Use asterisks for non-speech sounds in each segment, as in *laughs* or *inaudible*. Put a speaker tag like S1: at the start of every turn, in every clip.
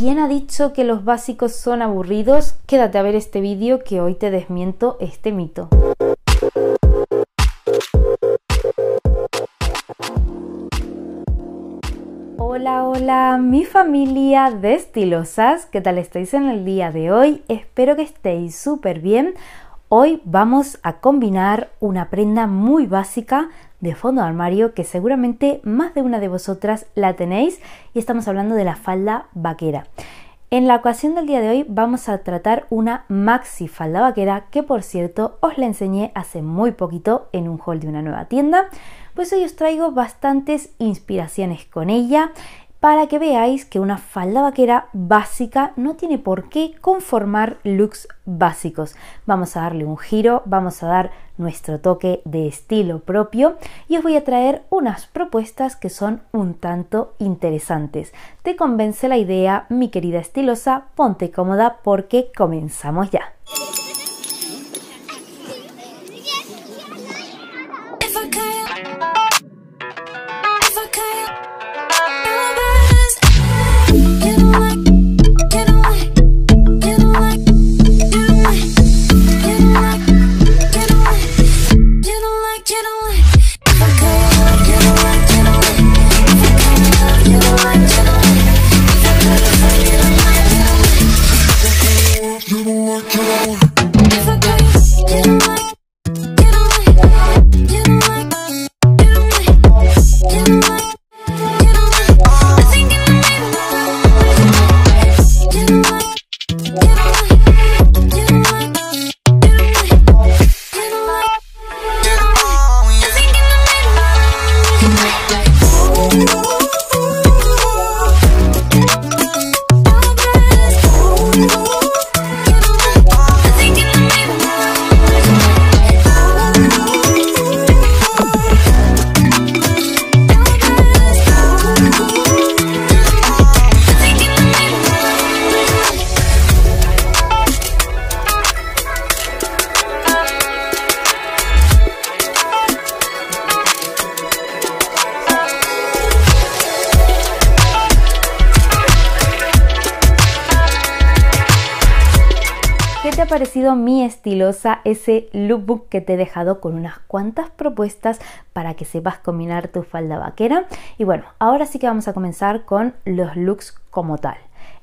S1: ¿Quién ha dicho que los básicos son aburridos? Quédate a ver este vídeo que hoy te desmiento este mito. Hola, hola, mi familia de estilosas, ¿qué tal estáis en el día de hoy? Espero que estéis súper bien. Hoy vamos a combinar una prenda muy básica de fondo de armario que seguramente más de una de vosotras la tenéis y estamos hablando de la falda vaquera. En la ocasión del día de hoy vamos a tratar una maxi falda vaquera que por cierto os la enseñé hace muy poquito en un haul de una nueva tienda. Pues hoy os traigo bastantes inspiraciones con ella para que veáis que una falda vaquera básica no tiene por qué conformar looks básicos. Vamos a darle un giro, vamos a dar nuestro toque de estilo propio y os voy a traer unas propuestas que son un tanto interesantes. ¿Te convence la idea, mi querida estilosa? Ponte cómoda porque comenzamos ya. mi estilosa ese lookbook que te he dejado con unas cuantas propuestas para que sepas combinar tu falda vaquera. Y bueno, ahora sí que vamos a comenzar con los looks como tal.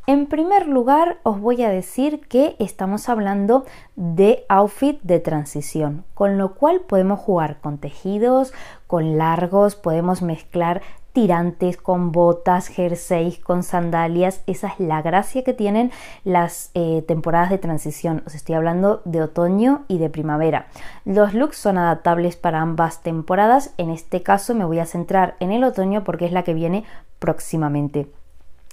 S1: En primer lugar, os voy a decir que estamos hablando de outfit de transición, con lo cual podemos jugar con tejidos, con largos, podemos mezclar tirantes, con botas, jerseys, con sandalias. Esa es la gracia que tienen las eh, temporadas de transición. Os estoy hablando de otoño y de primavera. Los looks son adaptables para ambas temporadas. En este caso me voy a centrar en el otoño porque es la que viene próximamente.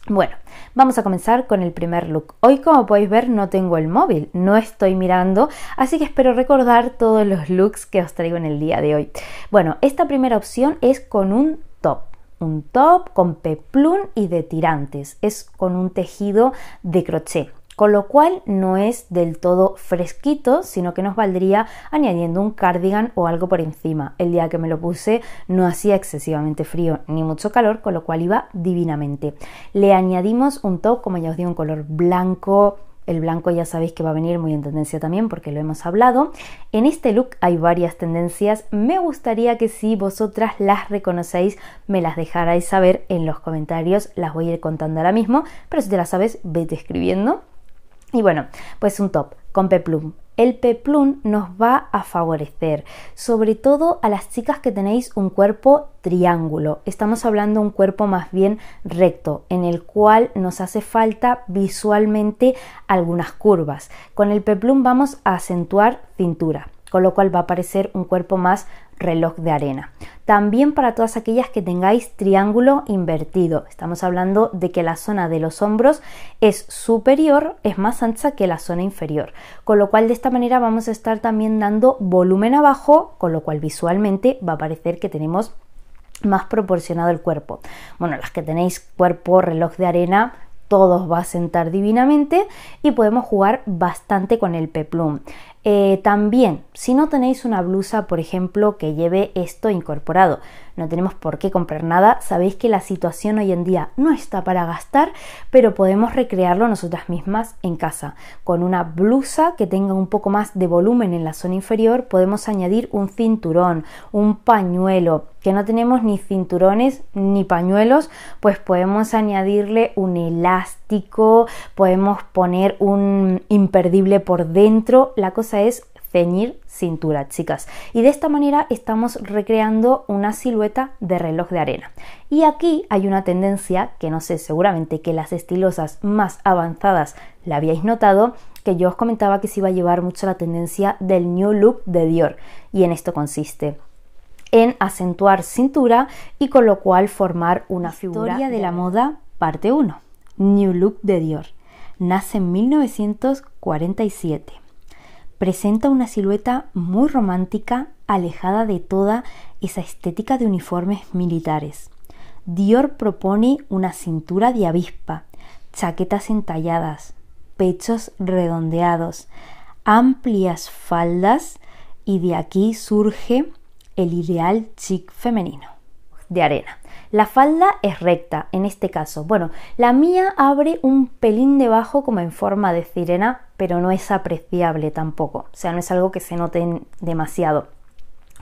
S1: Bueno, vamos a comenzar con el primer look. Hoy como podéis ver no tengo el móvil, no estoy mirando, así que espero recordar todos los looks que os traigo en el día de hoy. Bueno, esta primera opción es con un top un top con peplum y de tirantes. Es con un tejido de crochet con lo cual no es del todo fresquito, sino que nos valdría añadiendo un cardigan o algo por encima. El día que me lo puse no hacía excesivamente frío ni mucho calor, con lo cual iba divinamente. Le añadimos un top, como ya os digo, un color blanco, el blanco ya sabéis que va a venir muy en tendencia también porque lo hemos hablado. En este look hay varias tendencias. Me gustaría que si vosotras las reconocéis me las dejarais saber en los comentarios. Las voy a ir contando ahora mismo, pero si te las sabes, vete escribiendo. Y bueno, pues un top con peplum, el peplum nos va a favorecer, sobre todo a las chicas que tenéis un cuerpo triángulo. Estamos hablando de un cuerpo más bien recto, en el cual nos hace falta visualmente algunas curvas. Con el peplum vamos a acentuar cintura, con lo cual va a parecer un cuerpo más reloj de arena. También para todas aquellas que tengáis triángulo invertido. Estamos hablando de que la zona de los hombros es superior, es más ancha que la zona inferior. Con lo cual de esta manera vamos a estar también dando volumen abajo, con lo cual visualmente va a parecer que tenemos más proporcionado el cuerpo. Bueno, las que tenéis cuerpo reloj de arena, todos va a sentar divinamente y podemos jugar bastante con el peplum. Eh, también, si no tenéis una blusa, por ejemplo, que lleve esto incorporado, no tenemos por qué comprar nada, sabéis que la situación hoy en día no está para gastar, pero podemos recrearlo nosotras mismas en casa. Con una blusa que tenga un poco más de volumen en la zona inferior, podemos añadir un cinturón, un pañuelo, que no tenemos ni cinturones ni pañuelos, pues podemos añadirle un elástico, podemos poner un imperdible por dentro. La cosa es ceñir cintura, chicas. Y de esta manera estamos recreando una silueta de reloj de arena. Y aquí hay una tendencia que no sé, seguramente que las estilosas más avanzadas la habíais notado, que yo os comentaba que se iba a llevar mucho la tendencia del new look de Dior. Y en esto consiste en acentuar cintura y con lo cual formar una figura. de la moda, parte 1. New Look de Dior. Nace en 1947 presenta una silueta muy romántica, alejada de toda esa estética de uniformes militares. Dior propone una cintura de avispa, chaquetas entalladas, pechos redondeados, amplias faldas y de aquí surge el ideal chic femenino de arena. La falda es recta, en este caso. Bueno, la mía abre un pelín debajo como en forma de sirena, pero no es apreciable tampoco. O sea, no es algo que se note demasiado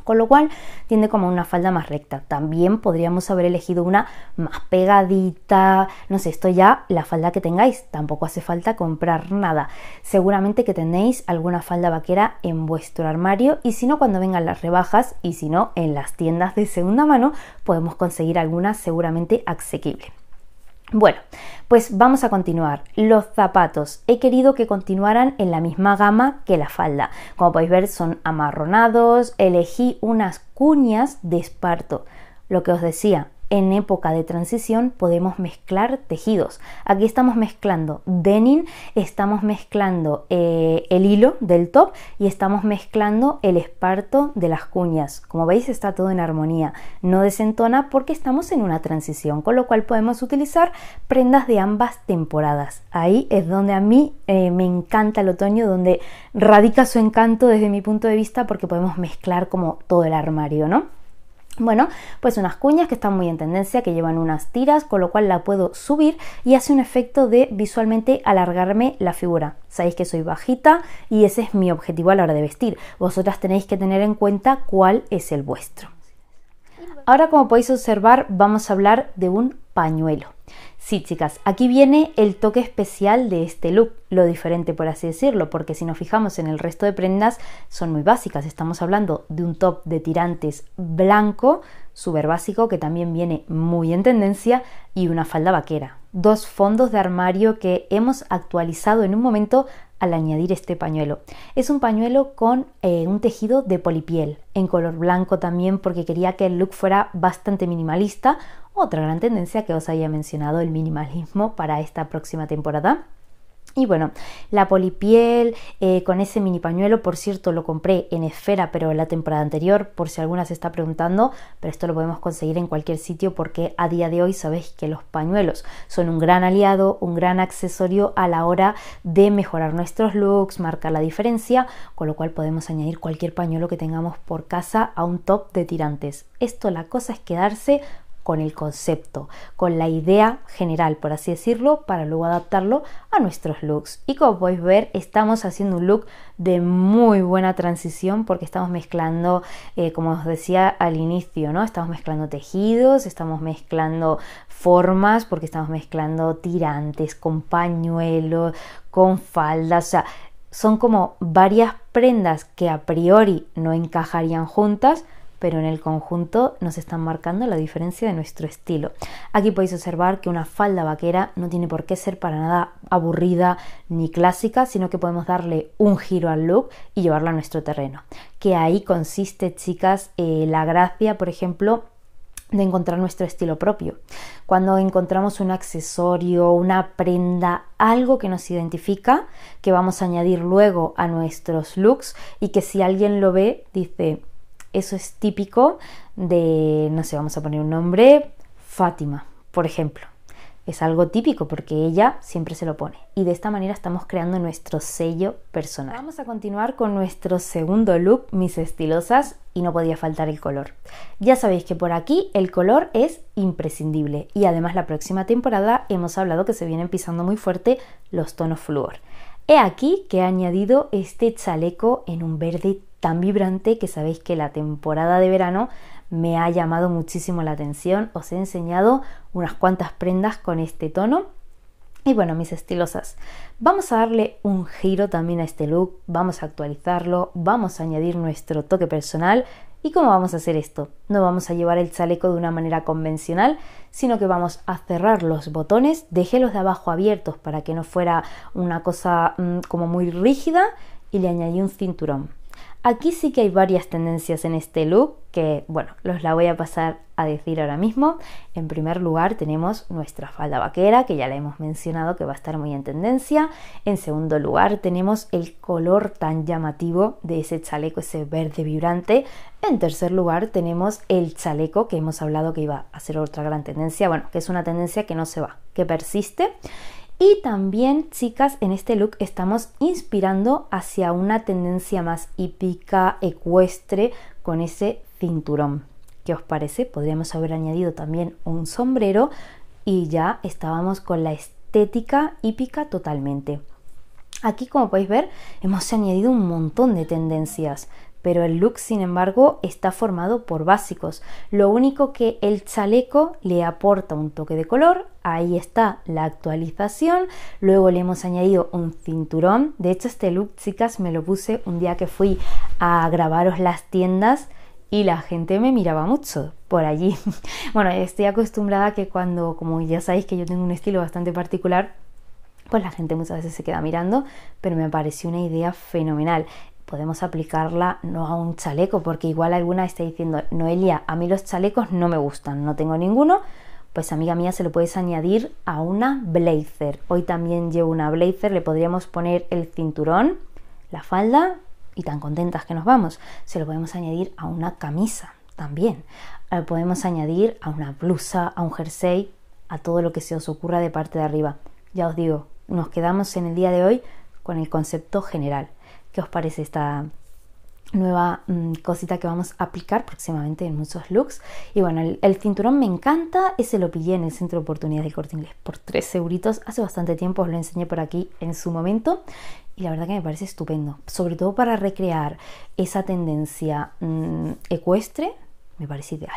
S1: con lo cual tiene como una falda más recta. También podríamos haber elegido una más pegadita, no sé, esto ya la falda que tengáis, tampoco hace falta comprar nada. Seguramente que tenéis alguna falda vaquera en vuestro armario y si no cuando vengan las rebajas y si no en las tiendas de segunda mano podemos conseguir alguna seguramente asequible. Bueno, pues vamos a continuar. Los zapatos. He querido que continuaran en la misma gama que la falda. Como podéis ver son amarronados, elegí unas cuñas de esparto. Lo que os decía, en época de transición podemos mezclar tejidos. Aquí estamos mezclando denim, estamos mezclando eh, el hilo del top y estamos mezclando el esparto de las cuñas. Como veis está todo en armonía, no desentona porque estamos en una transición, con lo cual podemos utilizar prendas de ambas temporadas. Ahí es donde a mí eh, me encanta el otoño, donde radica su encanto desde mi punto de vista porque podemos mezclar como todo el armario, ¿no? Bueno, pues unas cuñas que están muy en tendencia, que llevan unas tiras, con lo cual la puedo subir y hace un efecto de visualmente alargarme la figura. Sabéis que soy bajita y ese es mi objetivo a la hora de vestir. Vosotras tenéis que tener en cuenta cuál es el vuestro. Ahora, como podéis observar, vamos a hablar de un pañuelo. Sí, chicas, aquí viene el toque especial de este look, lo diferente por así decirlo, porque si nos fijamos en el resto de prendas son muy básicas, estamos hablando de un top de tirantes blanco, súper básico, que también viene muy en tendencia, y una falda vaquera. Dos fondos de armario que hemos actualizado en un momento al añadir este pañuelo. Es un pañuelo con eh, un tejido de polipiel, en color blanco también porque quería que el look fuera bastante minimalista, otra gran tendencia que os había mencionado, el minimalismo para esta próxima temporada. Y bueno, la polipiel eh, con ese mini pañuelo, por cierto, lo compré en Esfera, pero la temporada anterior, por si alguna se está preguntando, pero esto lo podemos conseguir en cualquier sitio porque a día de hoy sabéis que los pañuelos son un gran aliado, un gran accesorio a la hora de mejorar nuestros looks, marcar la diferencia, con lo cual podemos añadir cualquier pañuelo que tengamos por casa a un top de tirantes. Esto la cosa es quedarse con el concepto, con la idea general, por así decirlo, para luego adaptarlo a nuestros looks. Y como podéis ver, estamos haciendo un look de muy buena transición porque estamos mezclando, eh, como os decía al inicio, ¿no? Estamos mezclando tejidos, estamos mezclando formas, porque estamos mezclando tirantes con pañuelos, con faldas, o sea, son como varias prendas que a priori no encajarían juntas, pero en el conjunto nos están marcando la diferencia de nuestro estilo. Aquí podéis observar que una falda vaquera no tiene por qué ser para nada aburrida ni clásica, sino que podemos darle un giro al look y llevarlo a nuestro terreno. Que ahí consiste, chicas, eh, la gracia, por ejemplo, de encontrar nuestro estilo propio. Cuando encontramos un accesorio, una prenda, algo que nos identifica, que vamos a añadir luego a nuestros looks y que si alguien lo ve dice, eso es típico de, no sé, vamos a poner un nombre, Fátima, por ejemplo. Es algo típico porque ella siempre se lo pone. Y de esta manera estamos creando nuestro sello personal. Vamos a continuar con nuestro segundo look, mis estilosas, y no podía faltar el color. Ya sabéis que por aquí el color es imprescindible. Y además la próxima temporada hemos hablado que se vienen pisando muy fuerte los tonos flúor. He aquí que he añadido este chaleco en un verde tan vibrante que sabéis que la temporada de verano me ha llamado muchísimo la atención. Os he enseñado unas cuantas prendas con este tono. Y bueno, mis estilosas, vamos a darle un giro también a este look, vamos a actualizarlo, vamos a añadir nuestro toque personal. ¿Y cómo vamos a hacer esto? No vamos a llevar el chaleco de una manera convencional, sino que vamos a cerrar los botones, dejé los de abajo abiertos para que no fuera una cosa mm, como muy rígida y le añadí un cinturón. Aquí sí que hay varias tendencias en este look que, bueno, los la voy a pasar a decir ahora mismo. En primer lugar tenemos nuestra falda vaquera, que ya la hemos mencionado que va a estar muy en tendencia. En segundo lugar tenemos el color tan llamativo de ese chaleco, ese verde vibrante. En tercer lugar tenemos el chaleco que hemos hablado que iba a ser otra gran tendencia, bueno, que es una tendencia que no se va, que persiste. Y también, chicas, en este look estamos inspirando hacia una tendencia más hípica, ecuestre, con ese cinturón. ¿Qué os parece? Podríamos haber añadido también un sombrero y ya estábamos con la estética hípica totalmente. Aquí, como podéis ver, hemos añadido un montón de tendencias pero el look sin embargo está formado por básicos. Lo único que el chaleco le aporta un toque de color, ahí está la actualización, luego le hemos añadido un cinturón, de hecho este look chicas me lo puse un día que fui a grabaros las tiendas y la gente me miraba mucho por allí. *laughs* bueno, estoy acostumbrada que cuando, como ya sabéis que yo tengo un estilo bastante particular, pues la gente muchas veces se queda mirando, pero me pareció una idea fenomenal podemos aplicarla no a un chaleco, porque igual alguna está diciendo, Noelia, a mí los chalecos no me gustan, no tengo ninguno, pues amiga mía se lo puedes añadir a una blazer. Hoy también llevo una blazer, le podríamos poner el cinturón, la falda y tan contentas que nos vamos. Se lo podemos añadir a una camisa también. Lo eh, podemos añadir a una blusa, a un jersey, a todo lo que se os ocurra de parte de arriba. Ya os digo, nos quedamos en el día de hoy con el concepto general qué os parece esta nueva mm, cosita que vamos a aplicar próximamente en muchos looks. Y bueno, el, cinturón me encanta, ese lo pillé en el Centro de Oportunidades de Corte Inglés por 3 euritos, hace bastante tiempo, os lo enseñé por aquí en su momento. Y la verdad que me parece estupendo, sobre todo para recrear esa tendencia mm, ecuestre me parece ideal.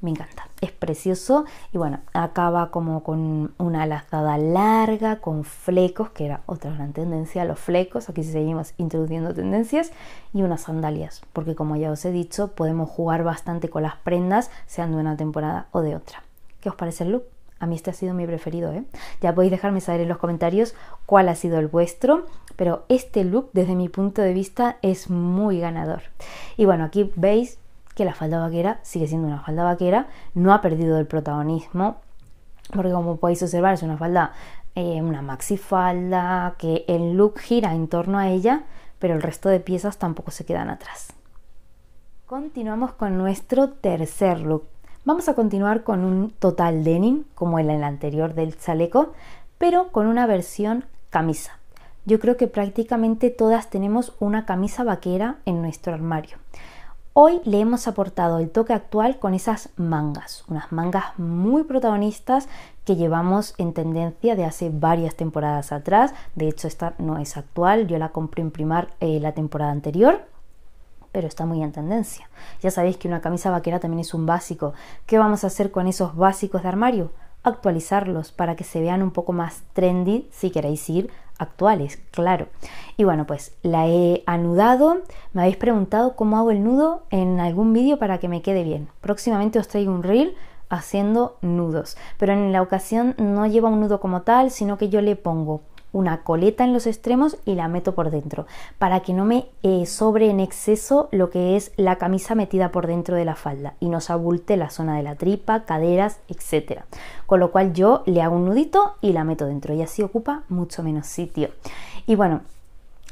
S1: Me encanta, es precioso y bueno, acaba como con una lazada larga, con flecos, que era otra gran tendencia, los flecos, aquí seguimos introduciendo tendencias, y unas sandalias, porque como ya os he dicho, podemos jugar bastante con las prendas, sean de una temporada o de otra. ¿Qué os parece el look? A mí este ha sido mi preferido, ¿eh? Ya podéis dejarme saber en los comentarios cuál ha sido el vuestro, pero este look desde mi punto de vista es muy ganador. Y bueno, aquí veis que la falda vaquera sigue siendo una falda vaquera, no ha perdido el protagonismo, porque como podéis observar es una falda, eh, una maxi falda, que el look gira en torno a ella, pero el resto de piezas tampoco se quedan atrás. Continuamos con nuestro tercer look. Vamos a continuar con un total denim, como en el anterior del chaleco, pero con una versión camisa. Yo creo que prácticamente todas tenemos una camisa vaquera en nuestro armario. Hoy le hemos aportado el toque actual con esas mangas, unas mangas muy protagonistas que llevamos en tendencia de hace varias temporadas atrás. De hecho, esta no es actual, yo la compré en primar eh, la temporada anterior pero está muy en tendencia. Ya sabéis que una camisa vaquera también es un básico. ¿Qué vamos a hacer con esos básicos de armario? actualizarlos para que se vean un poco más trendy, si queréis ir actuales, claro. Y bueno, pues la he anudado. Me habéis preguntado cómo hago el nudo en algún vídeo para que me quede bien. Próximamente os traigo un reel haciendo nudos, pero en la ocasión no lleva un nudo como tal, sino que yo le pongo una coleta en los extremos y la meto por dentro, para que no me eh, sobre en exceso lo que es la camisa metida por dentro de la falda y no se abulte la zona de la tripa, caderas, etcétera, Con lo cual yo le hago un nudito y la meto dentro y así ocupa mucho menos sitio. Y bueno,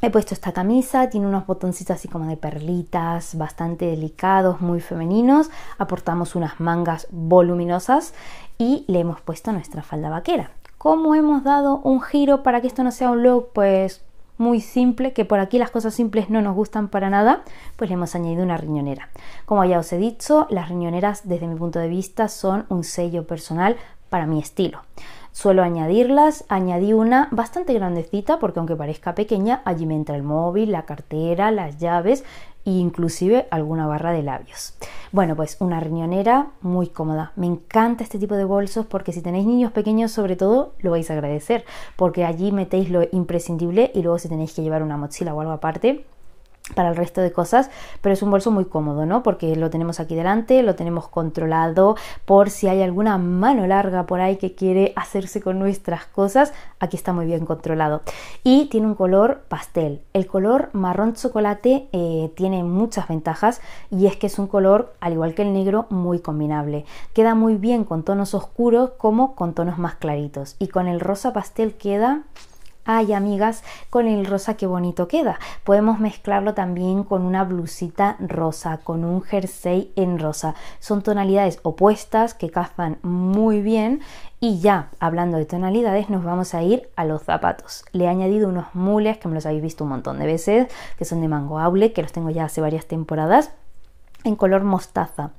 S1: He puesto esta camisa, tiene unos botoncitos así como de perlitas, bastante delicados, muy femeninos. Aportamos unas mangas voluminosas y le hemos puesto nuestra falda vaquera. Como hemos dado un giro para que esto no sea un look pues muy simple, que por aquí las cosas simples no nos gustan para nada? Pues le hemos añadido una riñonera. Como ya os he dicho, las riñoneras desde mi punto de vista son un sello personal para mi estilo. Suelo añadirlas, añadí una bastante grandecita porque aunque parezca pequeña, allí me entra el móvil, la cartera, las llaves e inclusive alguna barra de labios. Bueno, pues una riñonera muy cómoda. Me encanta este tipo de bolsos porque si tenéis niños pequeños sobre todo lo vais a agradecer porque allí metéis lo imprescindible y luego si tenéis que llevar una mochila o algo aparte para el resto de cosas, pero es un bolso muy cómodo, ¿no? Porque lo tenemos aquí delante, lo tenemos controlado por si hay alguna mano larga por ahí que quiere hacerse con nuestras cosas, aquí está muy bien controlado. Y tiene un color pastel. El color marrón chocolate eh, tiene muchas ventajas y es que es un color, al igual que el negro, muy combinable. Queda muy bien con tonos oscuros como con tonos más claritos y con el rosa pastel queda Ay, amigas, con el rosa qué bonito queda. Podemos mezclarlo también con una blusita rosa, con un jersey en rosa. Son tonalidades opuestas que cazan muy bien. Y ya, hablando de tonalidades, nos vamos a ir a los zapatos. Le he añadido unos mules que me los habéis visto un montón de veces, que son de mango aule, que los tengo ya hace varias temporadas, en color mostaza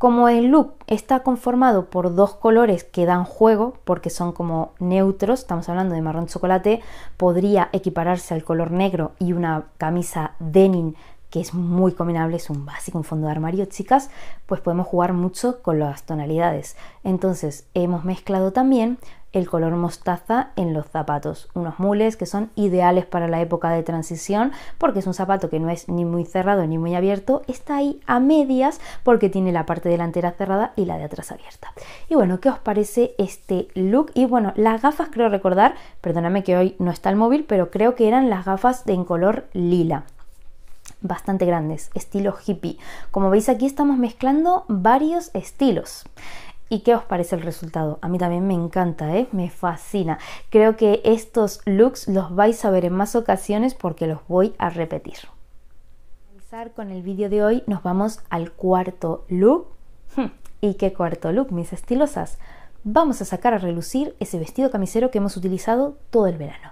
S1: como el look está conformado por dos colores que dan juego, porque son como neutros, estamos hablando de marrón chocolate, podría equipararse al color negro y una camisa denim que es muy combinable, es un básico, un fondo de armario, chicas, pues podemos jugar mucho con las tonalidades. Entonces, hemos mezclado también el color mostaza en los zapatos, unos mules que son ideales para la época de transición porque es un zapato que no es ni muy cerrado ni muy abierto, está ahí a medias porque tiene la parte delantera cerrada y la de atrás abierta. Y bueno, ¿qué os parece este look? Y bueno, las gafas creo recordar, perdóname que hoy no está el móvil, pero creo que eran las gafas de en color lila bastante grandes, estilo hippie. Como veis aquí estamos mezclando varios estilos. ¿Y qué os parece el resultado? A mí también me encanta, ¿eh? me fascina. Creo que estos looks los vais a ver en más ocasiones porque los voy a repetir. Con el vídeo de hoy nos vamos al cuarto look. Hmm, ¿Y qué cuarto look, mis estilosas? Vamos a sacar a relucir ese vestido camisero que hemos utilizado todo el verano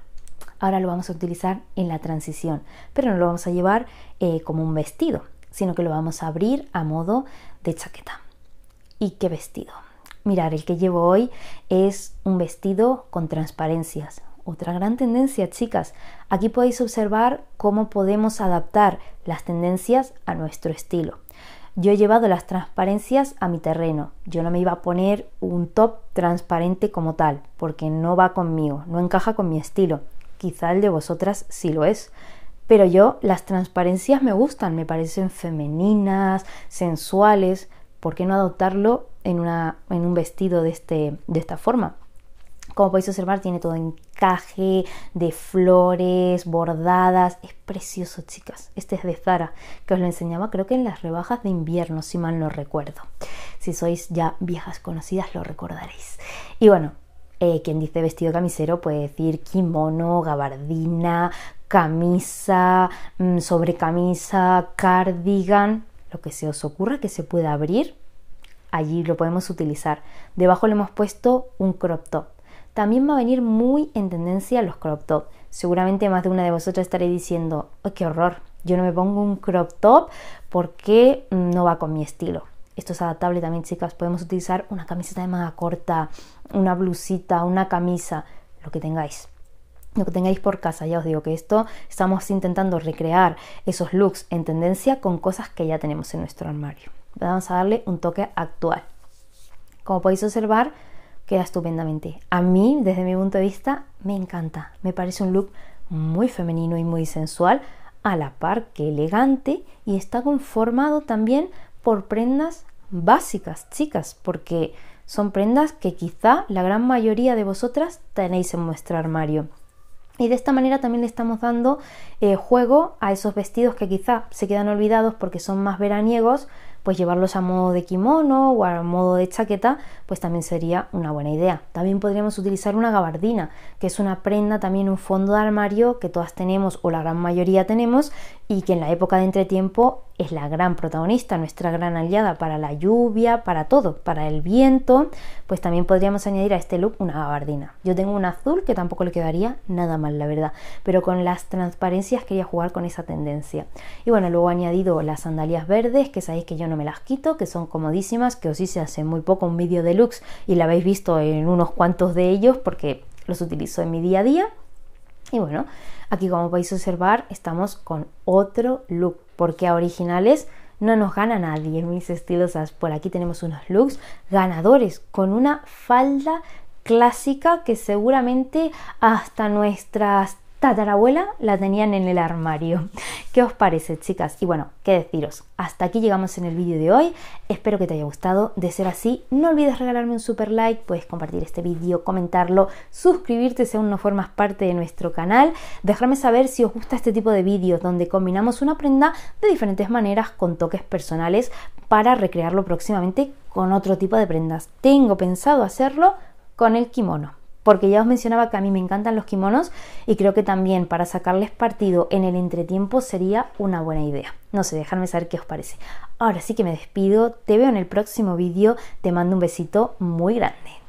S1: ahora lo vamos a utilizar en la transición, pero no lo vamos a llevar eh, como un vestido, sino que lo vamos a abrir a modo de chaqueta. ¿Y qué vestido? Mirar, el que llevo hoy es un vestido con transparencias. Otra gran tendencia, chicas. Aquí podéis observar cómo podemos adaptar las tendencias a nuestro estilo. Yo he llevado las transparencias a mi terreno. Yo no me iba a poner un top transparente como tal, porque no va conmigo, no encaja con mi estilo. Quizá el de vosotras sí lo es. Pero yo las transparencias me gustan, me parecen femeninas, sensuales. ¿por qué no adoptarlo en, un vestido este, de, esta forma? Como podéis observar, tiene todo encaje de flores, bordadas. Es precioso, chicas. Este es de Zara, que os lo enseñaba creo que en las rebajas de invierno, si mal no recuerdo. Si sois ya viejas conocidas, lo recordaréis. Y bueno, eh, quien dice vestido camisero puede decir kimono, gabardina, camisa, mm, sobrecamisa, cardigan lo que se os ocurra que se pueda abrir, allí lo podemos utilizar. Debajo le hemos puesto un crop top. También va a venir muy en tendencia los crop top. Seguramente más de una de vosotras estaréis diciendo, ¡ay, qué horror! Yo no me pongo un crop top porque mm, no va con mi estilo. Esto es adaptable también, chicas. Podemos utilizar una camiseta de manga corta, una blusita, una camisa, lo que tengáis lo que tengáis por casa. Ya os digo que esto estamos intentando recrear esos looks en tendencia con cosas que ya tenemos en nuestro armario. Vamos a darle un toque actual. Como podéis observar, queda estupendamente. A mí, desde mi punto de vista, me encanta. Me parece un look muy femenino y muy sensual, a la par que elegante y está conformado también por prendas básicas, chicas, porque son prendas que quizá la gran mayoría de vosotras tenéis en vuestro armario y de esta manera también le estamos dando eh, juego a esos vestidos que quizá se quedan olvidados porque son más veraniegos, pues llevarlos a modo de kimono o a modo de chaqueta, pues también sería una buena idea. También podríamos utilizar una gabardina, que es una prenda, también un fondo de armario que todas tenemos o la gran mayoría tenemos y que en la época de entretiempo es la gran protagonista, nuestra gran aliada para la lluvia, para todo, para el viento, pues también podríamos añadir a este look una gabardina. Yo tengo un azul que tampoco le quedaría nada mal, la verdad, pero con las transparencias quería jugar con esa tendencia. Y bueno, luego he añadido las sandalias verdes, que sabéis que yo no me las quito, que son comodísimas, que os hice hace muy poco un vídeo de looks y la habéis visto en unos cuantos de ellos porque los utilizo en mi día a día. Y bueno, Aquí como podéis observar estamos con otro look porque a originales no nos gana nadie, mis estilosas. Por aquí tenemos unos looks ganadores con una falda clásica que seguramente hasta nuestras tatarabuela la tenían en el armario. ¿Qué os parece, chicas? Y bueno, qué deciros. Hasta aquí llegamos en el vídeo de hoy. Espero que te haya gustado. De ser así, no olvides regalarme un super like, puedes compartir este vídeo, comentarlo, suscribirte si aún no formas parte de nuestro canal, dejarme saber si os gusta este tipo de vídeos donde combinamos una prenda de diferentes maneras con toques personales para recrearlo próximamente con otro tipo de prendas. Tengo pensado hacerlo con el kimono porque ya os mencionaba que a mí me encantan los kimonos y creo que también para sacarles partido en el entretiempo sería una buena idea. No sé, dejadme saber qué os parece. Ahora sí que me despido, te veo en el próximo vídeo, te mando un besito muy grande.